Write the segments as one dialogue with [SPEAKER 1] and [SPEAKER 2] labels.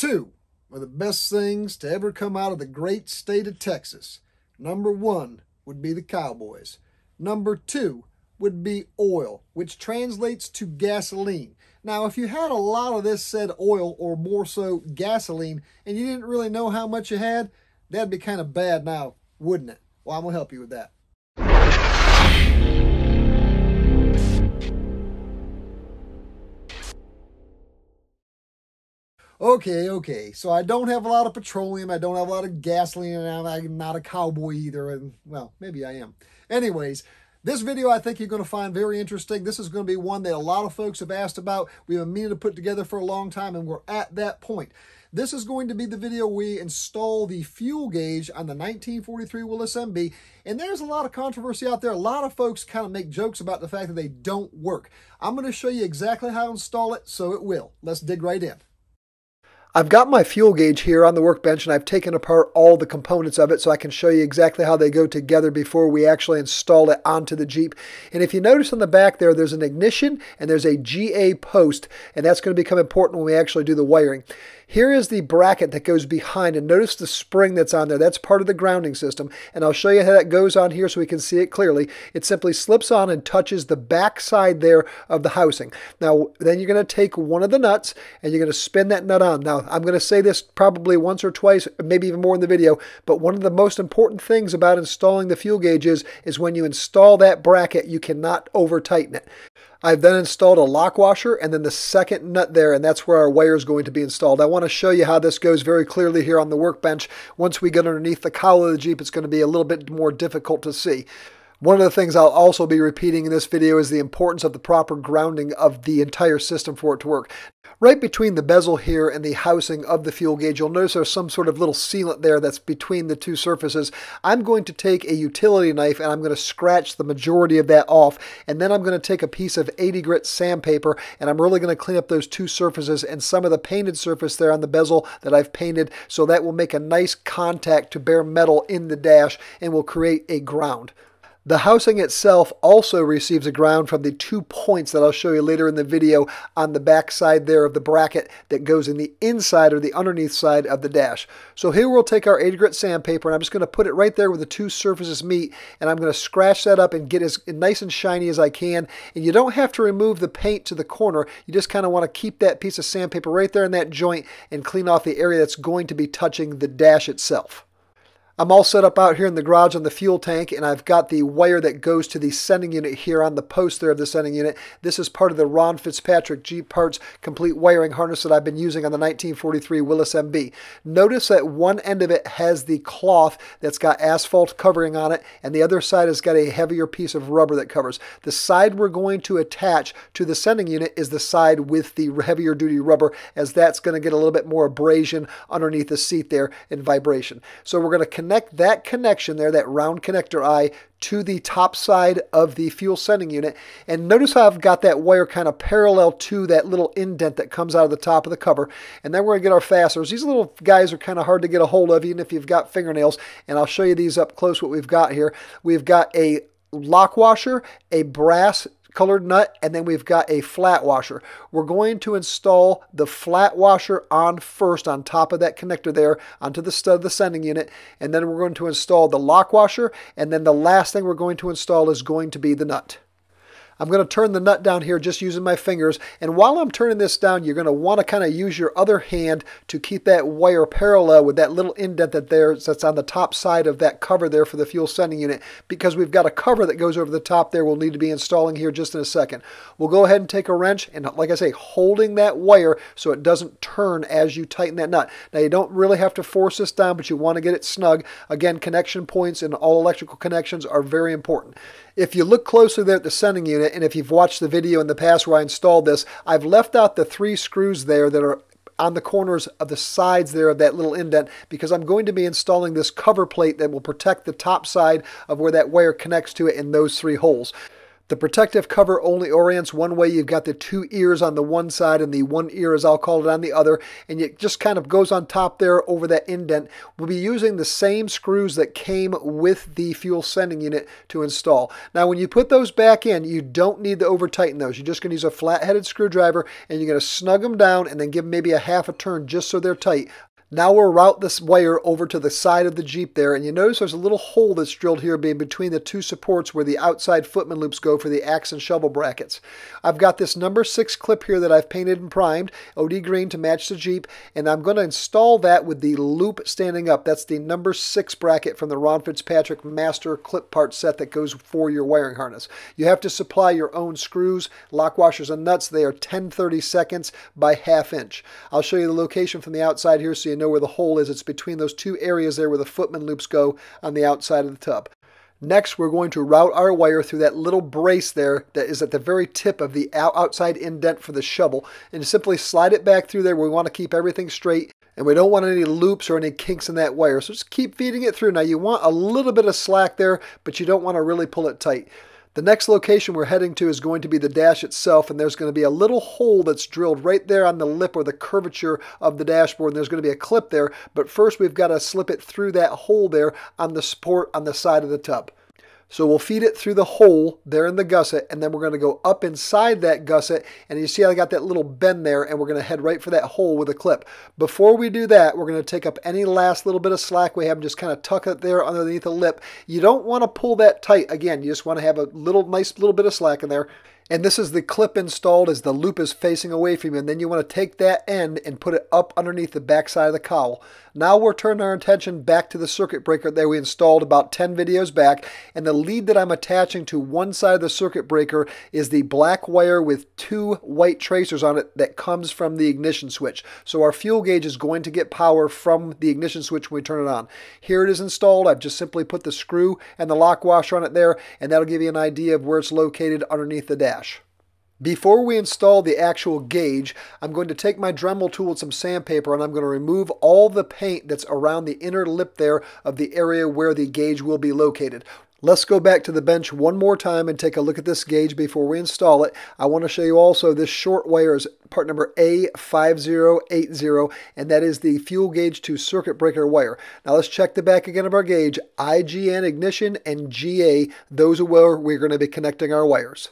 [SPEAKER 1] Two of the best things to ever come out of the great state of Texas. Number one would be the cowboys. Number two would be oil, which translates to gasoline. Now, if you had a lot of this said oil or more so gasoline and you didn't really know how much you had, that'd be kind of bad now, wouldn't it? Well, I'm going to help you with that. okay, okay. So I don't have a lot of petroleum. I don't have a lot of gasoline. And I'm not a cowboy either. And well, maybe I am. Anyways, this video I think you're going to find very interesting. This is going to be one that a lot of folks have asked about. We've been meaning to put together for a long time and we're at that point. This is going to be the video we install the fuel gauge on the 1943 Willis MB. And there's a lot of controversy out there. A lot of folks kind of make jokes about the fact that they don't work. I'm going to show you exactly how to install it, so it will. Let's dig right in. I've got my fuel gauge here on the workbench and I've taken apart all the components of it so I can show you exactly how they go together before we actually install it onto the Jeep. And if you notice on the back there, there's an ignition and there's a GA post and that's going to become important when we actually do the wiring. Here is the bracket that goes behind and notice the spring that's on there. That's part of the grounding system and I'll show you how that goes on here so we can see it clearly. It simply slips on and touches the back side there of the housing. Now then you're going to take one of the nuts and you're going to spin that nut on. Now I'm going to say this probably once or twice, maybe even more in the video, but one of the most important things about installing the fuel gauge is, is when you install that bracket, you cannot over tighten it. I've then installed a lock washer and then the second nut there, and that's where our wire is going to be installed. I want to show you how this goes very clearly here on the workbench. Once we get underneath the cowl of the Jeep, it's going to be a little bit more difficult to see. One of the things I'll also be repeating in this video is the importance of the proper grounding of the entire system for it to work. Right between the bezel here and the housing of the fuel gauge, you'll notice there's some sort of little sealant there that's between the two surfaces. I'm going to take a utility knife and I'm going to scratch the majority of that off, and then I'm going to take a piece of 80 grit sandpaper and I'm really going to clean up those two surfaces and some of the painted surface there on the bezel that I've painted, so that will make a nice contact to bare metal in the dash and will create a ground. The housing itself also receives a ground from the two points that I'll show you later in the video on the back side there of the bracket that goes in the inside or the underneath side of the dash. So here we'll take our 80 grit sandpaper and I'm just going to put it right there where the two surfaces meet and I'm going to scratch that up and get as nice and shiny as I can. And you don't have to remove the paint to the corner. You just kind of want to keep that piece of sandpaper right there in that joint and clean off the area that's going to be touching the dash itself. I'm all set up out here in the garage on the fuel tank and I've got the wire that goes to the sending unit here on the post there of the sending unit. This is part of the Ron Fitzpatrick Jeep Parts complete wiring harness that I've been using on the 1943 Willis MB. Notice that one end of it has the cloth that's got asphalt covering on it and the other side has got a heavier piece of rubber that covers. The side we're going to attach to the sending unit is the side with the heavier duty rubber as that's going to get a little bit more abrasion underneath the seat there and vibration. So we're going to connect connect that connection there, that round connector eye, to the top side of the fuel sending unit. And notice how I've got that wire kind of parallel to that little indent that comes out of the top of the cover. And then we're going to get our fasteners. These little guys are kind of hard to get a hold of, even if you've got fingernails. And I'll show you these up close, what we've got here. We've got a lock washer, a brass colored nut, and then we've got a flat washer. We're going to install the flat washer on first on top of that connector there onto the stud of the sending unit, and then we're going to install the lock washer, and then the last thing we're going to install is going to be the nut. I'm going to turn the nut down here just using my fingers. And while I'm turning this down, you're going to want to kind of use your other hand to keep that wire parallel with that little indent that there that's on the top side of that cover there for the fuel sending unit because we've got a cover that goes over the top there we'll need to be installing here just in a second. We'll go ahead and take a wrench and like I say, holding that wire so it doesn't turn as you tighten that nut. Now you don't really have to force this down, but you want to get it snug. Again, connection points and all electrical connections are very important. If you look closely there at the sending unit, and if you've watched the video in the past where I installed this, I've left out the three screws there that are on the corners of the sides there of that little indent because I'm going to be installing this cover plate that will protect the top side of where that wire connects to it in those three holes. The protective cover only orients one way. You've got the two ears on the one side and the one ear, as I'll call it, on the other. And it just kind of goes on top there over that indent. We'll be using the same screws that came with the fuel sending unit to install. Now, when you put those back in, you don't need to over tighten those. You're just going to use a flat-headed screwdriver and you're going to snug them down and then give them maybe a half a turn just so they're tight. Now we'll route this wire over to the side of the Jeep there, and you notice there's a little hole that's drilled here being between the two supports where the outside footman loops go for the axe and shovel brackets. I've got this number six clip here that I've painted and primed, OD green to match the Jeep, and I'm going to install that with the loop standing up. That's the number six bracket from the Ron Fitzpatrick Master clip part set that goes for your wiring harness. You have to supply your own screws, lock washers, and nuts. They are 10 30 seconds by half inch. I'll show you the location from the outside here so you know where the hole is. It's between those two areas there where the footman loops go on the outside of the tub. Next, we're going to route our wire through that little brace there that is at the very tip of the outside indent for the shovel and simply slide it back through there. We want to keep everything straight and we don't want any loops or any kinks in that wire. So just keep feeding it through. Now you want a little bit of slack there, but you don't want to really pull it tight. The next location we're heading to is going to be the dash itself, and there's going to be a little hole that's drilled right there on the lip or the curvature of the dashboard, and there's going to be a clip there. But first, we've got to slip it through that hole there on the support on the side of the tub. So we'll feed it through the hole there in the gusset, and then we're going to go up inside that gusset, and you see I got that little bend there, and we're going to head right for that hole with a clip. Before we do that, we're going to take up any last little bit of slack we have and just kind of tuck it there underneath the lip. You don't want to pull that tight. Again, you just want to have a little nice little bit of slack in there and this is the clip installed as the loop is facing away from you, and then you want to take that end and put it up underneath the backside of the cowl. Now we're turning our attention back to the circuit breaker that we installed about 10 videos back, and the lead that I'm attaching to one side of the circuit breaker is the black wire with two white tracers on it that comes from the ignition switch. So our fuel gauge is going to get power from the ignition switch when we turn it on. Here it is installed. I've just simply put the screw and the lock washer on it there, and that'll give you an idea of where it's located underneath the dash. Before we install the actual gauge, I'm going to take my Dremel tool and some sandpaper and I'm going to remove all the paint that's around the inner lip there of the area where the gauge will be located. Let's go back to the bench one more time and take a look at this gauge before we install it. I want to show you also this short wire is part number A5080 and that is the fuel gauge to circuit breaker wire. Now let's check the back again of our gauge, IGN ignition and GA. Those are where we're going to be connecting our wires.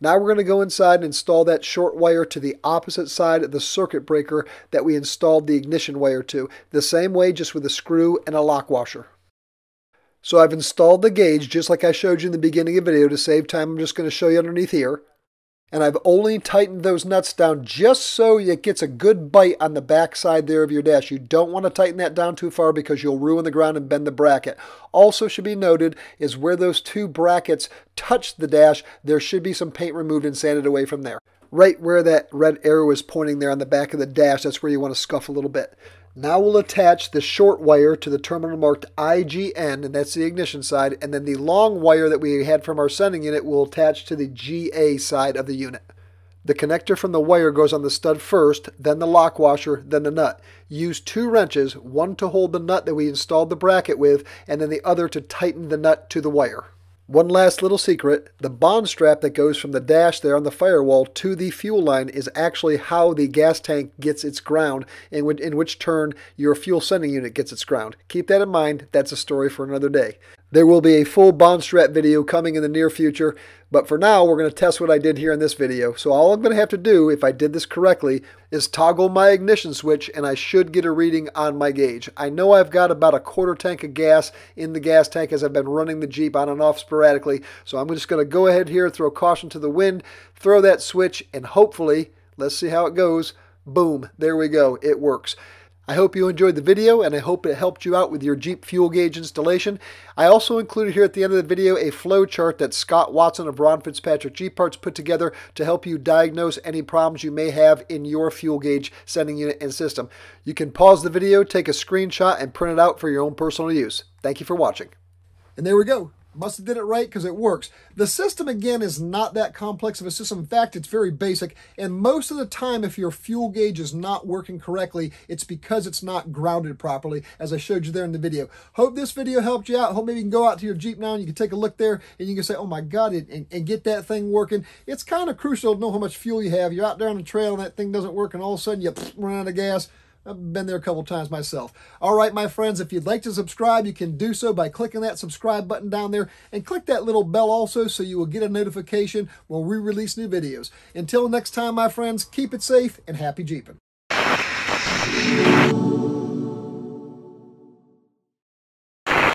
[SPEAKER 1] Now we're going to go inside and install that short wire to the opposite side of the circuit breaker that we installed the ignition wire to, the same way just with a screw and a lock washer. So I've installed the gauge just like I showed you in the beginning of the video. To save time, I'm just going to show you underneath here and I've only tightened those nuts down just so it gets a good bite on the backside there of your dash. You don't want to tighten that down too far because you'll ruin the ground and bend the bracket. Also should be noted is where those two brackets touch the dash, there should be some paint removed and sanded away from there. Right where that red arrow is pointing there on the back of the dash, that's where you want to scuff a little bit. Now we'll attach the short wire to the terminal marked IGN, and that's the ignition side, and then the long wire that we had from our sending unit will attach to the GA side of the unit. The connector from the wire goes on the stud first, then the lock washer, then the nut. Use two wrenches, one to hold the nut that we installed the bracket with, and then the other to tighten the nut to the wire. One last little secret, the bond strap that goes from the dash there on the firewall to the fuel line is actually how the gas tank gets its ground, and in which turn your fuel sending unit gets its ground. Keep that in mind, that's a story for another day. There will be a full bond strat video coming in the near future, but for now, we're going to test what I did here in this video. So all I'm going to have to do, if I did this correctly, is toggle my ignition switch, and I should get a reading on my gauge. I know I've got about a quarter tank of gas in the gas tank as I've been running the Jeep on and off sporadically, so I'm just going to go ahead here, throw caution to the wind, throw that switch, and hopefully, let's see how it goes, boom, there we go, it works. I hope you enjoyed the video and I hope it helped you out with your Jeep fuel gauge installation. I also included here at the end of the video a flow chart that Scott Watson of Ron Fitzpatrick Jeep Parts put together to help you diagnose any problems you may have in your fuel gauge sending unit and system. You can pause the video, take a screenshot, and print it out for your own personal use. Thank you for watching. And there we go must have did it right because it works. The system, again, is not that complex of a system. In fact, it's very basic. And most of the time, if your fuel gauge is not working correctly, it's because it's not grounded properly, as I showed you there in the video. Hope this video helped you out. Hope maybe you can go out to your Jeep now and you can take a look there and you can say, oh my God, and, and get that thing working. It's kind of crucial to know how much fuel you have. You're out there on the trail and that thing doesn't work and all of a sudden you run out of gas. I've been there a couple times myself. All right, my friends, if you'd like to subscribe, you can do so by clicking that subscribe button down there and click that little bell also so you will get a notification when we release new videos. Until next time, my friends, keep it safe and happy jeeping.